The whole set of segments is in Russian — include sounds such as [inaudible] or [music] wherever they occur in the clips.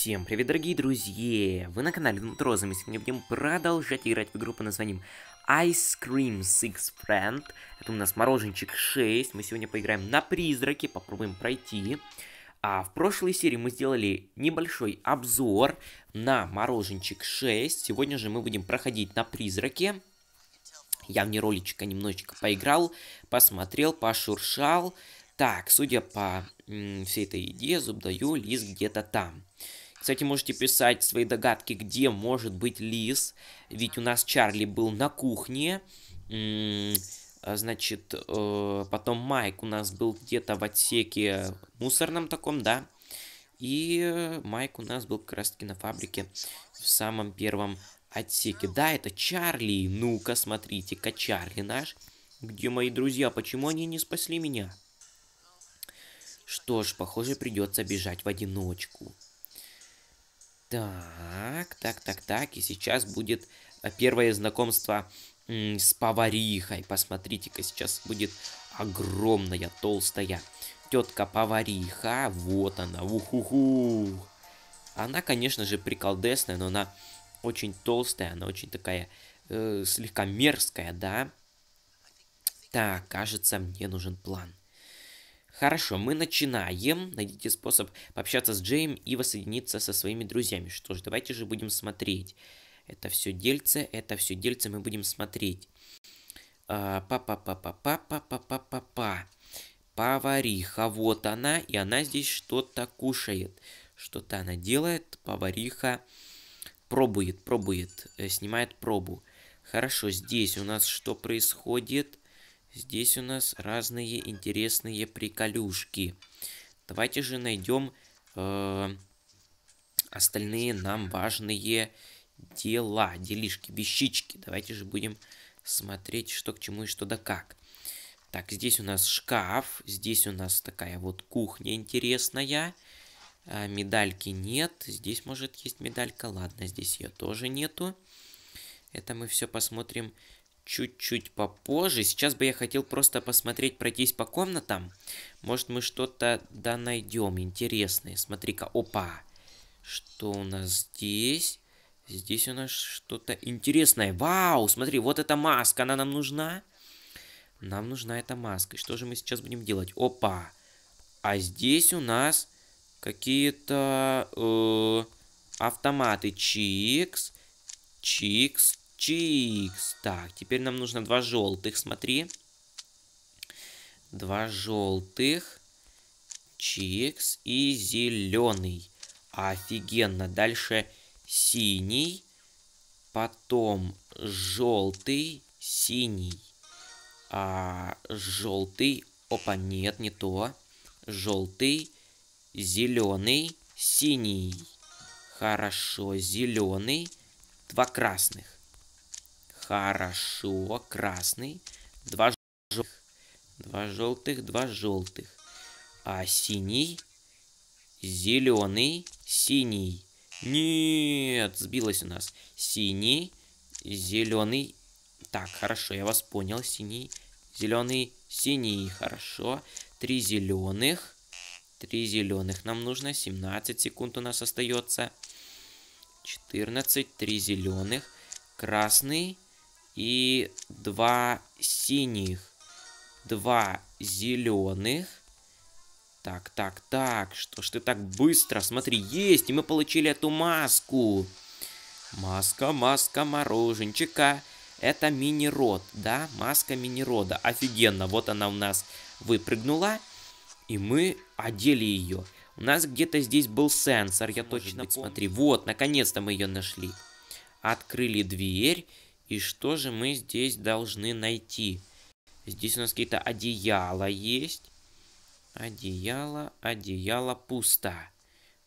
Всем привет, дорогие друзья! Вы на канале Нутроза, мы сегодня будем продолжать играть в игру под названием Ice Cream Six Friend. Это у нас мороженчик 6, мы сегодня поиграем на призраке, попробуем пройти. А в прошлой серии мы сделали небольшой обзор на мороженчик 6. Сегодня же мы будем проходить на призраке. Я мне роличка немножечко поиграл, посмотрел, пошуршал. Так, судя по всей этой еде, зуб даю, лис где-то там. Кстати, можете писать свои догадки, где может быть лис. Ведь у нас Чарли был на кухне. А, значит, э, потом Майк у нас был где-то в отсеке мусорном таком, да. И Майк у нас был как раз таки на фабрике в самом первом отсеке. Да, это Чарли. Ну-ка, смотрите-ка, Чарли наш. Где мои друзья? Почему они не спасли меня? Что ж, похоже, придется бежать в одиночку. Так, так, так, так. И сейчас будет э, первое знакомство с поварихой. Посмотрите-ка, сейчас будет огромная, толстая тетка повариха. Вот она, уху-ху. Она, конечно же, приколдесная, но она очень толстая, она очень такая э, слегка мерзкая, да? Так, кажется, мне нужен план. Хорошо, мы начинаем. Найдите способ пообщаться с Джейм и воссоединиться со своими друзьями. Что ж, давайте же будем смотреть. Это все дельце, это все дельце мы будем смотреть. А, па-па-па-па-па-па-па-па-па-па. Повариха, вот она, и она здесь что-то кушает. Что-то она делает, повариха пробует, пробует, э, снимает пробу. Хорошо, здесь у нас что происходит? Здесь у нас разные интересные приколюшки. Давайте же найдем э, остальные нам важные дела, делишки, вещички. Давайте же будем смотреть, что к чему и что да как. Так, здесь у нас шкаф, здесь у нас такая вот кухня интересная. А, медальки нет, здесь может есть медалька, ладно, здесь ее тоже нету. Это мы все посмотрим чуть-чуть попозже. Сейчас бы я хотел просто посмотреть, пройтись по комнатам. Может, мы что-то да найдем интересное. Смотри-ка, опа. Что у нас здесь? Здесь у нас что-то интересное. Вау, смотри, вот эта маска, она нам нужна. Нам нужна эта маска. Что же мы сейчас будем делать? Опа. А здесь у нас какие-то э, автоматы. Чикс, чикс, Чикс. Так, теперь нам нужно два желтых, смотри. Два желтых. Чикс и зеленый. Офигенно. Дальше синий. Потом желтый, синий. А, желтый. Опа, нет, не то. Желтый, зеленый, синий. Хорошо, зеленый. Два красных. Хорошо, красный. Два желтых. Два желтых, два желтых. А синий, зеленый, синий. Нет, сбилось у нас. Синий, зеленый. Так, хорошо, я вас понял. Синий, зеленый, синий. Хорошо. Три зеленых. Три зеленых нам нужно. 17 секунд у нас остается. 14, три зеленых. Красный, и два синих, два зеленых. Так, так, так, что ж ты так быстро? Смотри, есть, и мы получили эту маску. Маска, маска мороженчика. Это мини-род, да? Маска мини-рода. Офигенно, вот она у нас выпрыгнула. И мы одели ее. У нас где-то здесь был сенсор, я Может точно быть, Смотри, вот, наконец-то мы ее нашли. Открыли дверь. И что же мы здесь должны найти? Здесь у нас какие-то одеяла есть. Одеяло, одеяло пусто.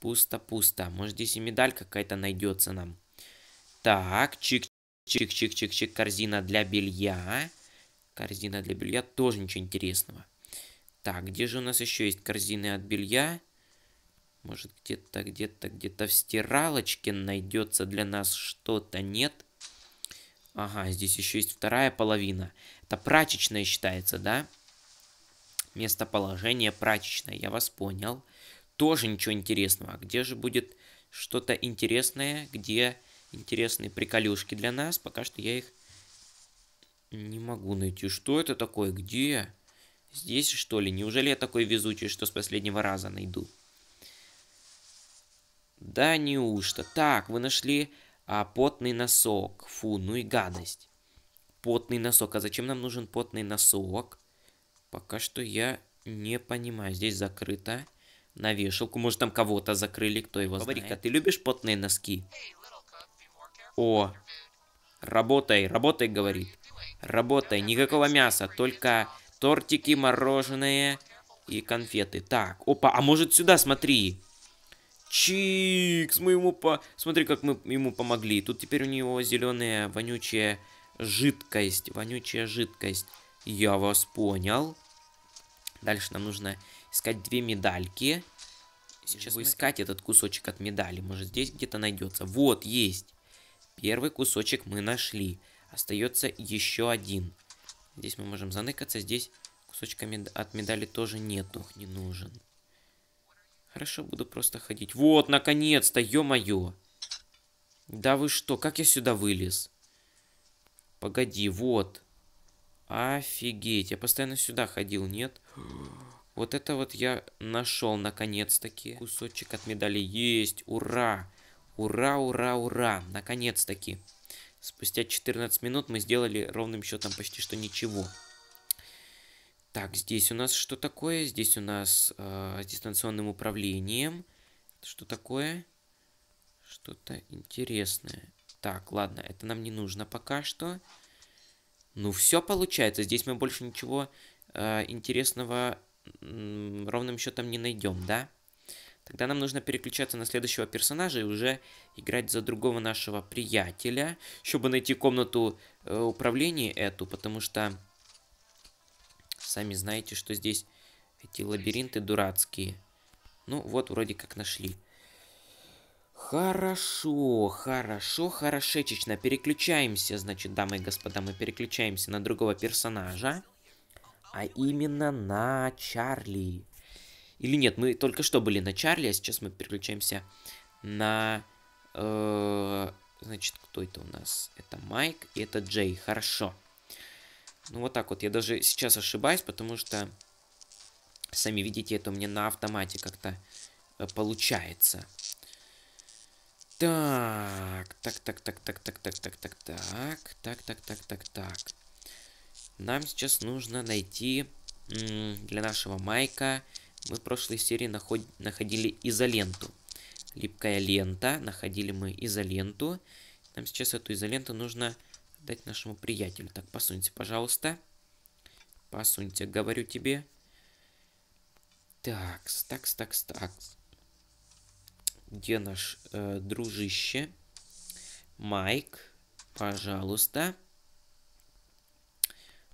Пусто, пусто. Может, здесь и медаль какая-то найдется нам. Так, чик-чик-чик-чик-чик. Корзина для белья. Корзина для белья тоже ничего интересного. Так, где же у нас еще есть корзины от белья? Может, где-то, где-то, где-то в стиралочке найдется для нас что-то, нет? Ага, здесь еще есть вторая половина. Это прачечная считается, да? Местоположение прачечное, я вас понял. Тоже ничего интересного. А где же будет что-то интересное, где интересные приколюшки для нас? Пока что я их не могу найти. Что это такое? Где? Здесь, что ли? Неужели я такой везучий, что с последнего раза найду? Да неужто? Так, вы нашли а потный носок. Фу, ну и гадость. Потный носок. А зачем нам нужен потный носок? Пока что я не понимаю. Здесь закрыто. На вешалку. Может, там кого-то закрыли, кто его Говори знает. говори ты любишь потные носки? О, работай, работай, говорит. Работай, никакого мяса, только тортики, мороженое и конфеты. Так, опа, а может сюда, смотри. Чикс, мы ему по... Смотри, как мы ему помогли. Тут теперь у него зеленая вонючая жидкость. Вонючая жидкость. Я вас понял. Дальше нам нужно искать две медальки. Сейчас Вы... искать этот кусочек от медали. Может, здесь где-то найдется. Вот, есть. Первый кусочек мы нашли. Остается еще один. Здесь мы можем заныкаться. Здесь кусочка мед... от медали тоже нету. Не нужен. Хорошо, буду просто ходить. Вот, наконец-то, ё-моё. Да вы что, как я сюда вылез? Погоди, вот. Офигеть, я постоянно сюда ходил, нет? Вот это вот я нашел наконец-таки. Кусочек от медали есть, ура! Ура, ура, ура, наконец-таки. Спустя 14 минут мы сделали ровным счетом почти что ничего. Так, здесь у нас что такое? Здесь у нас э, с дистанционным управлением. Что такое? Что-то интересное. Так, ладно, это нам не нужно пока что. Ну, все получается. Здесь мы больше ничего э, интересного ровным счетом не найдем, да? Тогда нам нужно переключаться на следующего персонажа и уже играть за другого нашего приятеля, чтобы найти комнату э, управления эту, потому что Сами знаете, что здесь эти лабиринты дурацкие. Ну, вот вроде как нашли. Хорошо, хорошо, хорошечечно. Переключаемся, значит, дамы и господа, мы переключаемся на другого персонажа. А именно на Чарли. Или нет, мы только что были на Чарли, а сейчас мы переключаемся на... Э, значит, кто это у нас? Это Майк и это Джей. Хорошо. Хорошо. Ну, вот так вот. Я даже сейчас ошибаюсь, потому что, сами видите, это у меня на автомате как-то получается. Так, так, так, так, так, так, так, так, так, так, так, так, так, так, так. Нам сейчас нужно найти для нашего майка. Мы в прошлой серии находили изоленту. Липкая лента. Находили мы изоленту. Нам сейчас эту изоленту нужно дать нашему приятелю. Так, посуньте, пожалуйста. Посуньте, говорю тебе. Так, так, так, так. Где наш э, дружище? Майк, пожалуйста.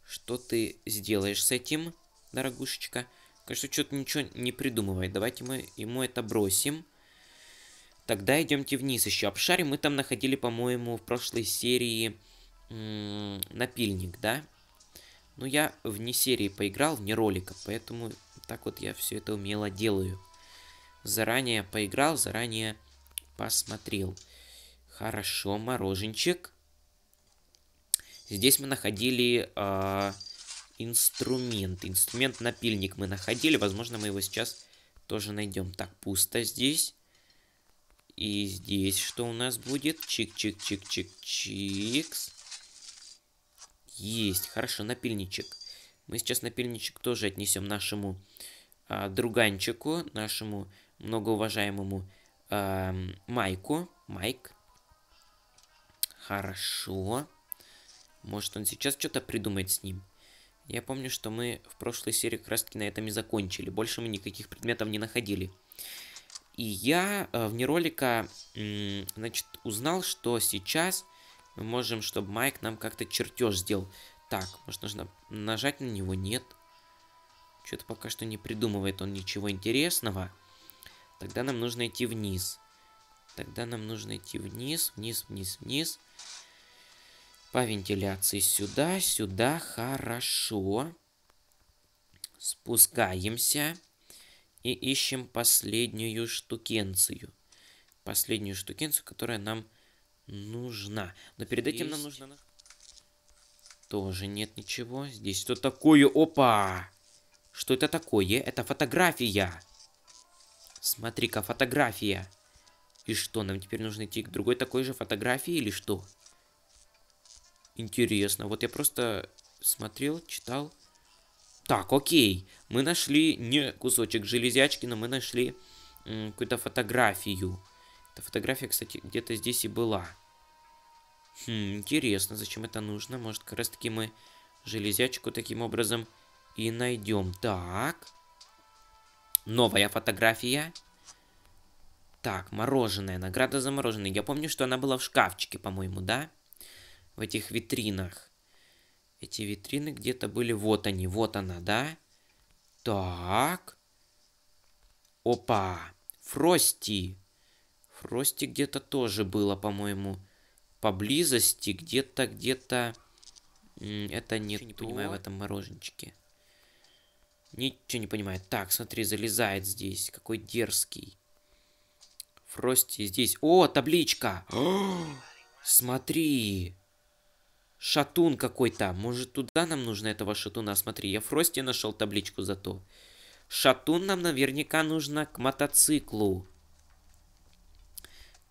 Что ты сделаешь с этим, дорогушечка? Конечно, что-то ничего не придумывает. Давайте мы ему это бросим. Тогда идемте вниз еще обшарим. Мы там находили, по-моему, в прошлой серии напильник, да? Но я вне серии поиграл, вне ролика, поэтому так вот я все это умело делаю. Заранее поиграл, заранее посмотрел. Хорошо, мороженчик. Здесь мы находили э, инструмент. Инструмент-напильник мы находили. Возможно, мы его сейчас тоже найдем. Так, пусто здесь. И здесь что у нас будет? Чик-чик-чик-чик-чикс. Есть, хорошо, напильничек. Мы сейчас напильничек тоже отнесем нашему а, друганчику, нашему многоуважаемому а, Майку. Майк. Хорошо. Может, он сейчас что-то придумает с ним. Я помню, что мы в прошлой серии как раз таки на этом и закончили. Больше мы никаких предметов не находили. И я э, вне ролика, значит, узнал, что сейчас мы можем, чтобы Майк нам как-то чертеж сделал. Так, может нужно нажать на него? Нет. Что-то пока что не придумывает он ничего интересного. Тогда нам нужно идти вниз. Тогда нам нужно идти вниз, вниз, вниз, вниз. По вентиляции сюда, сюда. Хорошо. Спускаемся. И ищем последнюю штукенцию. Последнюю штукенцию, которая нам нужна. Но перед Есть. этим нам нужно... Тоже нет ничего. Здесь что такое? Опа! Что это такое? Это фотография. Смотри-ка, фотография. И что, нам теперь нужно идти к другой такой же фотографии или что? Интересно. Вот я просто смотрел, читал. Так, окей. Мы нашли не кусочек железячки, но мы нашли какую-то фотографию. Эта фотография, кстати, где-то здесь и была. Хм, интересно, зачем это нужно? Может, как раз таки мы железячку таким образом и найдем. Так. Новая фотография. Так, мороженое. Награда за мороженое. Я помню, что она была в шкафчике, по-моему, да? В этих витринах. Эти витрины где-то были. Вот они, вот она, да? Так. Опа. Фрости. Фрости где-то тоже было, по-моему. Поблизости где-то, где-то... Это не не понимаю в этом мороженчике. Ничего не понимаю. Так, смотри, залезает здесь. Какой дерзкий. Фрости здесь. О, табличка! [gasps] смотри! Шатун какой-то. Может, туда нам нужно этого шатуна? Смотри, я Фрости нашел табличку зато. Шатун нам наверняка нужно к мотоциклу.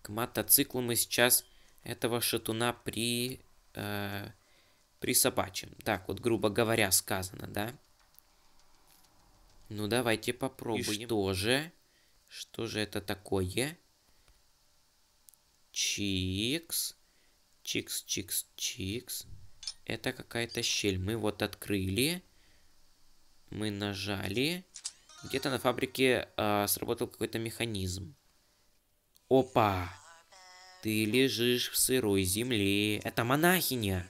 К мотоциклу мы сейчас этого шатуна при... Э, присобачим. Так вот, грубо говоря, сказано, да? Ну, давайте попробуем. И что же? Что же это такое? Чикс. Чикс, чикс, чикс. Это какая-то щель. Мы вот открыли. Мы нажали. Где-то на фабрике э, сработал какой-то механизм. Опа! Ты лежишь в сырой земле. Это монахиня.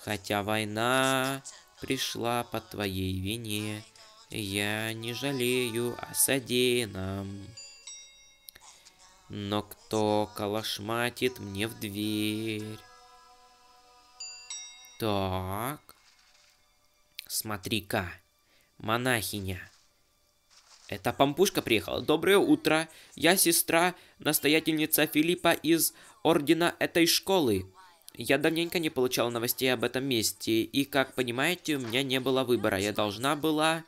Хотя война пришла по твоей вине. Я не жалею о содеянном. Но кто калашматит мне в дверь? Так. Смотри-ка, монахиня. Это Пампушка приехала. Доброе утро. Я сестра, настоятельница Филиппа из ордена этой школы. Я давненько не получала новостей об этом месте, и, как понимаете, у меня не было выбора. Я должна была...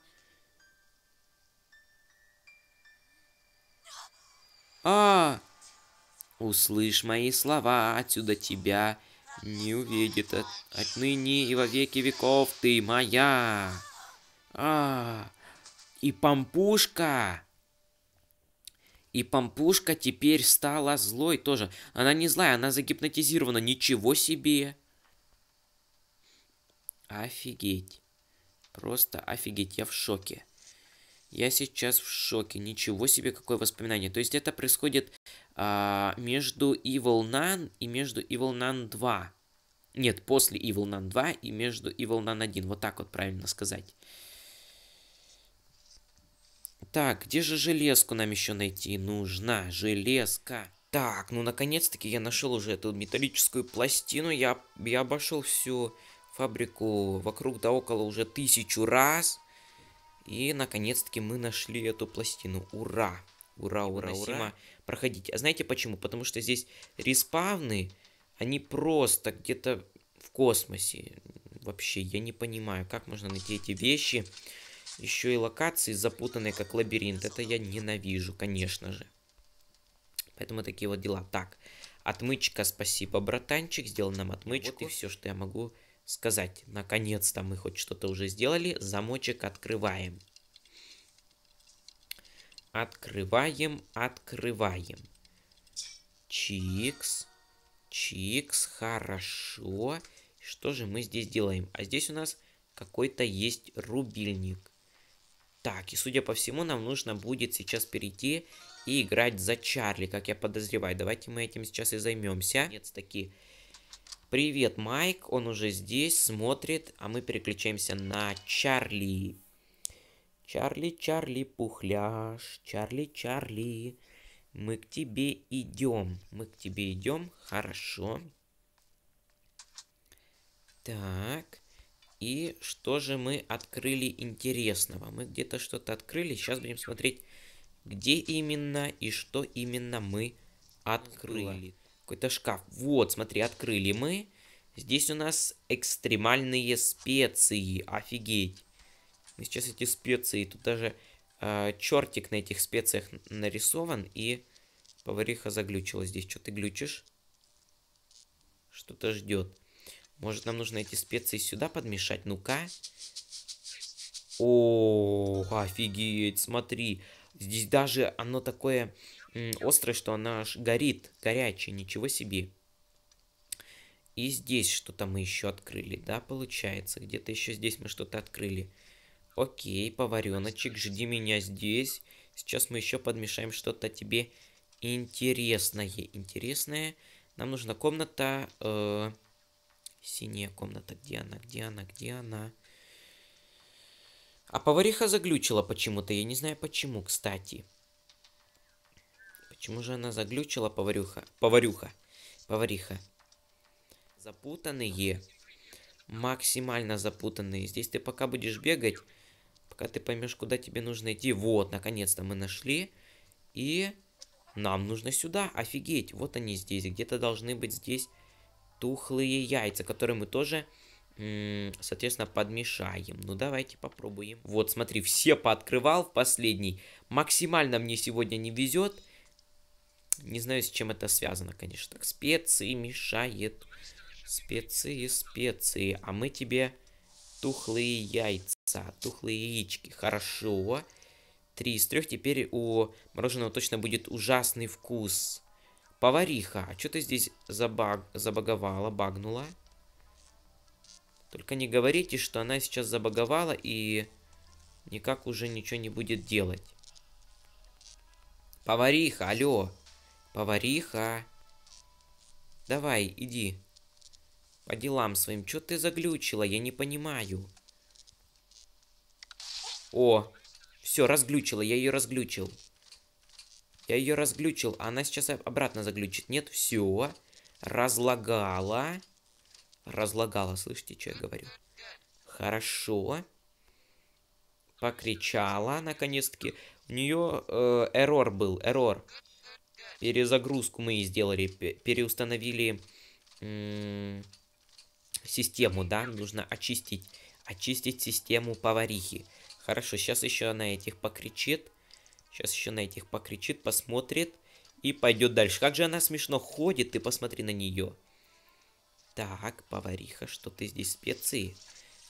А, услышь мои слова, отсюда тебя не увидит от, отныне и во веки веков ты моя. А, -а, -а. И Пампушка... И Пампушка теперь стала злой тоже. Она не злая, она загипнотизирована. Ничего себе! Офигеть. Просто офигеть, я в шоке. Я сейчас в шоке. Ничего себе, какое воспоминание. То есть это происходит а, между Evil Nun и между Evil Nun 2. Нет, после Evil Nun 2 и между Evil Nun 1. Вот так вот правильно сказать. Так, где же железку нам еще найти? Нужна железка. Так, ну наконец-таки я нашел уже эту металлическую пластину. Я, я обошел всю фабрику вокруг да около уже тысячу раз. И наконец-таки мы нашли эту пластину. Ура! Ура, ура, Носимо ура. Проходите. А знаете почему? Потому что здесь респавны, они просто где-то в космосе. Вообще, я не понимаю, как можно найти эти вещи еще и локации запутанные, как лабиринт. Это я ненавижу, конечно же. Поэтому такие вот дела. Так, отмычка, спасибо, братанчик. Сделал нам отмычку. И все, что я могу сказать. Наконец-то мы хоть что-то уже сделали. Замочек открываем. Открываем, открываем. Чикс. Чикс, хорошо. Что же мы здесь делаем? А здесь у нас какой-то есть рубильник. Так, и судя по всему, нам нужно будет сейчас перейти и играть за Чарли, как я подозреваю. Давайте мы этим сейчас и займемся. Нет, таки. Привет, Майк. Он уже здесь, смотрит, а мы переключаемся на Чарли. Чарли, Чарли, пухляш. Чарли, Чарли. Мы к тебе идем. Мы к тебе идем. Хорошо. Так. И что же мы открыли интересного? Мы где-то что-то открыли. Сейчас будем смотреть, где именно и что именно мы открыли. Какой-то шкаф. Вот, смотри, открыли мы. Здесь у нас экстремальные специи. Офигеть. Мы сейчас эти специи. Тут даже э, чертик на этих специях нарисован. И повариха заглючила здесь. Что ты глючишь? Что-то ждет. Может, нам нужно эти специи сюда подмешать? Ну-ка. О, офигеть, смотри. Здесь даже оно такое острое, что оно аж горит, горячее, ничего себе. И здесь что-то мы еще открыли, да, получается? Где-то еще здесь мы что-то открыли. Окей, повареночек, жди меня здесь. Сейчас мы еще подмешаем что-то тебе интересное. Интересное. Нам нужна комната... Э Синяя комната. Где она? Где она? Где она? А повариха заглючила почему-то. Я не знаю почему, кстати. Почему же она заглючила, поварюха? Поварюха. Повариха. Запутанные. Максимально запутанные. Здесь ты пока будешь бегать, пока ты поймешь, куда тебе нужно идти. Вот, наконец-то мы нашли. И нам нужно сюда. Офигеть. Вот они здесь. Где-то должны быть здесь тухлые яйца, которые мы тоже соответственно, подмешаем. Ну, давайте попробуем. Вот, смотри, все пооткрывал в последний. Максимально мне сегодня не везет. Не знаю, с чем это связано, конечно. Так, специи мешает. Специи, специи. А мы тебе тухлые яйца, тухлые яички. Хорошо. Три из трех. Теперь у мороженого точно будет ужасный вкус. Повариха. А что ты здесь забаг... забаговала, багнула? Только не говорите, что она сейчас забаговала и никак уже ничего не будет делать. Повариха, алло. Повариха. Давай, иди. По делам своим. Что ты заглючила? Я не понимаю. О, все, разглючила, я ее разглючил. Я ее разглючил, а она сейчас обратно заглючит. Нет, все. Разлагала. Разлагала, слышите, что я говорю? Хорошо. Покричала, наконец-таки. У нее э, эррор был, эррор. Перезагрузку мы сделали, переустановили систему, да, нужно очистить. Очистить систему поварихи. Хорошо, сейчас еще на этих покричит. Сейчас еще на этих покричит, посмотрит и пойдет дальше. Как же она смешно ходит, ты посмотри на нее. Так, повариха, что ты здесь специи?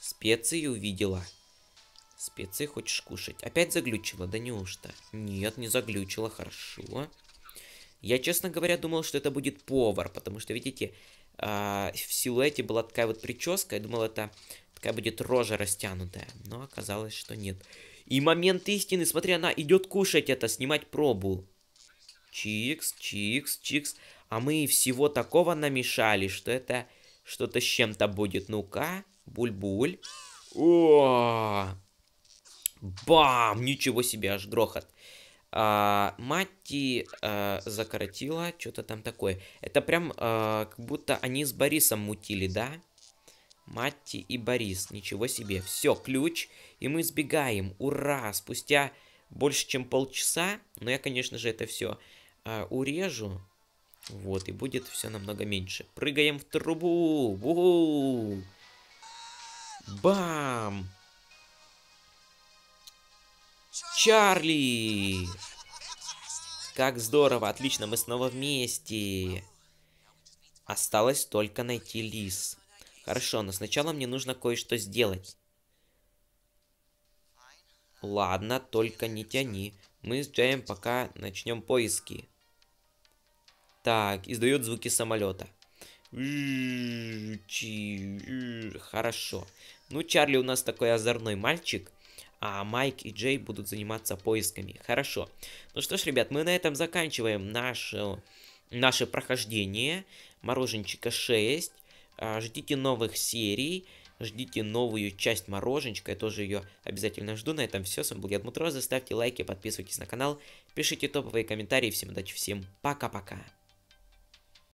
Специи увидела. Специи хочешь кушать? Опять заглючила, да неужто? Нет, не заглючила, хорошо. Я, честно говоря, думал, что это будет повар, потому что, видите, а, в силуэте была такая вот прическа, я думал, это такая будет рожа растянутая, но оказалось, что нет. Нет. И момент истины, смотри, она идет кушать это, снимать пробу. Чикс, чикс, чикс. А мы всего такого намешали, что это что-то с чем-то будет. Ну-ка, буль-буль. О, бам, ничего себе, аж грохот. А, Матти а, закоротила, что-то там такое. Это прям а, как будто они с Борисом мутили, да? Да. Матти и Борис. Ничего себе. Все, ключ. И мы сбегаем. Ура! Спустя больше, чем полчаса. Но я, конечно же, это все э, а, урежу. Вот, и будет все намного меньше. Прыгаем в трубу. Бам! Чарли! Как здорово, отлично, мы снова вместе. Осталось только найти лис. Хорошо, но сначала мне нужно кое-что сделать. Ладно, только не тяни. Мы с Джейм пока начнем поиски. Так, издает звуки самолета. Хорошо. Ну, Чарли у нас такой озорной мальчик, а Майк и Джей будут заниматься поисками. Хорошо. Ну что ж, ребят, мы на этом заканчиваем наше, наше прохождение. Мороженчика 6. А, ждите новых серий, ждите новую часть мороженечка, я тоже ее обязательно жду. На этом все, с вами был Ядмутроза, ставьте лайки, подписывайтесь на канал, пишите топовые комментарии, всем удачи, всем пока-пока.